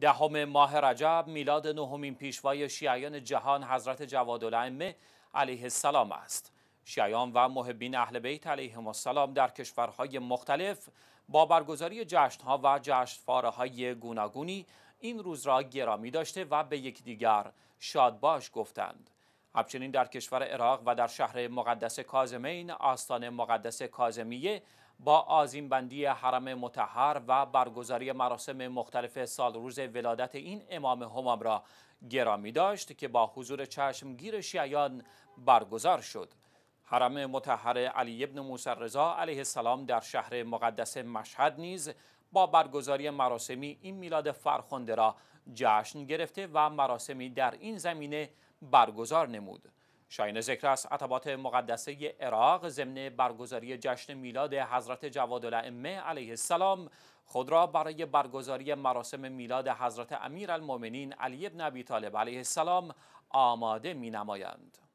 دهم ماه رجب میلاد نهمین پیشوای شیعیان جهان حضرت جوادالعمه علیه السلام است شیعیان و محبین اهل بیت علیهم السلام در کشورهای مختلف با برگزاری جشنها و های گوناگونی این روز را گرامی داشته و به یکدیگر شادباش گفتند همچنین در کشور عراق و در شهر مقدس کازمین آستان مقدس کازمیه با آزیمبندی حرم متحر و برگزاری مراسم مختلف سال روز ولادت این امام همام را گرامی داشت که با حضور چشمگیر شیعیان برگزار شد حرم متحر علی ابن موسی رضا علیه السلام در شهر مقدس مشهد نیز با برگزاری مراسمی این میلاد فرخنده را جشن گرفته و مراسمی در این زمینه برگزار نمود شاین ذکر است عتبات مقدسه عراق ضمن برگزاری جشن میلاد حضرت جواد الائمه علیه السلام خود را برای برگزاری مراسم میلاد حضرت امیر المومنین علی ابن ابی طالب علیه السلام آماده می نمایند.